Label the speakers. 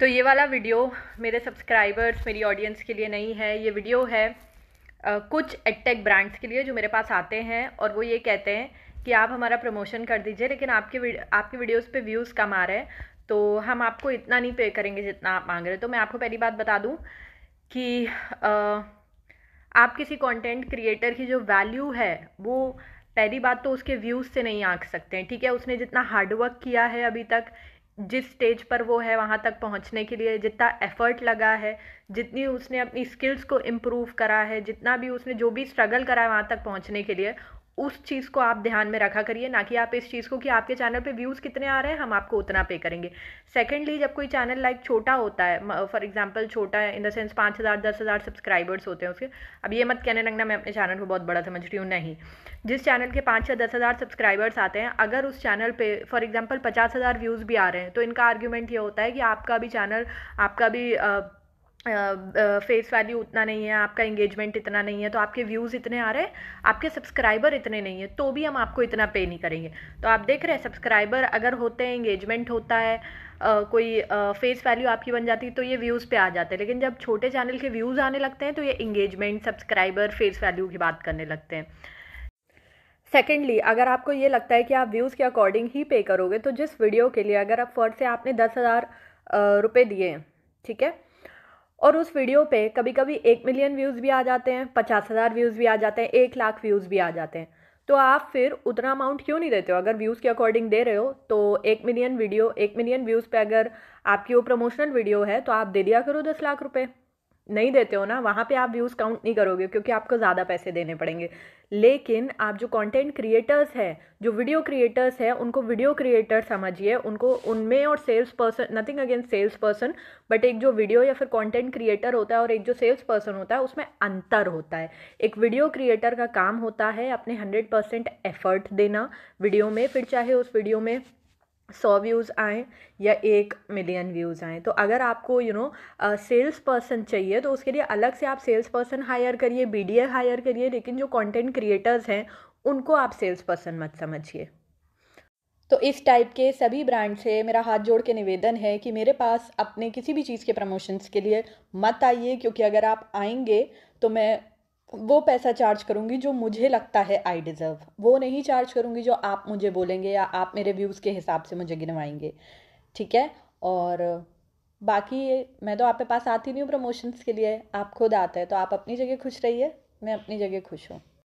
Speaker 1: तो ये वाला वीडियो मेरे सब्सक्राइबर्स मेरी ऑडियंस के लिए नहीं है ये वीडियो है आ, कुछ एडटेक ब्रांड्स के लिए जो मेरे पास आते हैं और वो ये कहते हैं कि आप हमारा प्रमोशन कर दीजिए लेकिन आपके वीड, आपके वीडियोस पे व्यूज़ कम आ रहे हैं तो हम आपको इतना नहीं पे करेंगे जितना आप मांग रहे हैं तो मैं आपको पहली बात बता दूँ कि आ, आप किसी कॉन्टेंट क्रिएटर की जो वैल्यू है वो पहली बात तो उसके व्यूज़ से नहीं आँख सकते हैं ठीक है उसने जितना हार्डवर्क किया है अभी तक जिस स्टेज पर वो है वहाँ तक पहुँचने के लिए जितना एफर्ट लगा है जितनी उसने अपनी स्किल्स को इम्प्रूव करा है जितना भी उसने जो भी स्ट्रगल करा है वहाँ तक पहुँचने के लिए उस चीज़ को आप ध्यान में रखा करिए ना कि आप इस चीज़ को कि आपके चैनल पे व्यूज़ कितने आ रहे हैं हम आपको उतना पे करेंगे सेकेंडली जब कोई चैनल लाइक छोटा होता है फॉर एग्जांपल छोटा इन द सेंस पाँच हज़ार दस हज़ार सब्सक्राइबर्स होते हैं उसके अब ये मत कहने लगना मैं अपने चैनल को बहुत बड़ा समझ रही हूँ नहीं जिस चैनल के पाँच या दस हज़ार सब्सक्राइबर्स आते हैं अगर उस चैनल पर फॉर एग्जाम्पल पचास हज़ार व्यूज़ भी आ रहे हैं तो इनका आर्ग्यूमेंट ये होता है कि आपका भी चैनल आपका भी uh, फेस वैल्यू उतना नहीं है आपका एंगेजमेंट इतना नहीं है तो आपके व्यूज़ इतने आ रहे हैं आपके सब्सक्राइबर इतने नहीं है तो भी हम आपको इतना पे नहीं करेंगे तो आप देख रहे हैं सब्सक्राइबर अगर होते हैं इंगेजमेंट होता है Uh, कोई फेस uh, वैल्यू आपकी बन जाती है तो ये व्यूज़ पे आ जाते हैं लेकिन जब छोटे चैनल के व्यूज़ आने लगते हैं तो ये इंगेजमेंट सब्सक्राइबर फेस वैल्यू की बात करने लगते हैं सेकेंडली अगर आपको ये लगता है कि आप व्यूज़ के अकॉर्डिंग ही पे करोगे तो जिस वीडियो के लिए अगर आप फर्स्ट से आपने दस हज़ार रुपये दिए ठीक है और उस वीडियो पे कभी कभी एक मिलियन व्यूज़ भी आ जाते हैं पचास हज़ार व्यूज़ भी आ जाते हैं एक लाख व्यूज़ भी आ जाते हैं तो आप फिर उतना अमाउंट क्यों नहीं देते हो अगर व्यूज़ के अकॉर्डिंग दे रहे हो तो एक मिलियन वीडियो एक मिलियन व्यूज़ पे अगर आपकी वो प्रमोशनल वीडियो है तो आप दे दिया करो दस लाख रुपये नहीं देते हो ना वहाँ पे आप व्यूज़ काउंट नहीं करोगे क्योंकि आपको ज़्यादा पैसे देने पड़ेंगे लेकिन आप जो कंटेंट क्रिएटर्स हैं जो वीडियो क्रिएटर्स हैं उनको वीडियो क्रिएटर समझिए उनको उनमें और sales person nothing against sales person but एक जो वीडियो या फिर कंटेंट क्रिएटर होता है और एक जो सेल्स पर्सन होता है उसमें अंतर होता है एक वीडियो क्रिएटर का काम होता है अपने हंड्रेड परसेंट एफर्ट देना वीडियो में फिर चाहे उस वीडियो में सौ व्यूज़ आएँ या एक मिलियन व्यूज़ आएँ तो अगर आपको यू नो सेल्स पर्सन चाहिए तो उसके लिए अलग से आप सेल्स पर्सन हायर करिए बी डी हायर करिए लेकिन जो कंटेंट क्रिएटर्स हैं उनको आप सेल्स पर्सन मत समझिए तो इस टाइप के सभी ब्रांड से मेरा हाथ जोड़ के निवेदन है कि मेरे पास अपने किसी भी चीज़ के प्रमोशंस के लिए मत आइए क्योंकि अगर आप आएंगे तो मैं वो पैसा चार्ज करूँगी जो मुझे लगता है आई डिज़र्व वो नहीं चार्ज करूँगी जो आप मुझे बोलेंगे या आप मेरे व्यूज़ के हिसाब से मुझे गिनवाएंगे ठीक है और बाकी मैं तो आपके पास आती नहीं हूँ प्रमोशंस के लिए आप खुद आते हैं तो आप अपनी जगह खुश रहिए मैं अपनी जगह खुश हूँ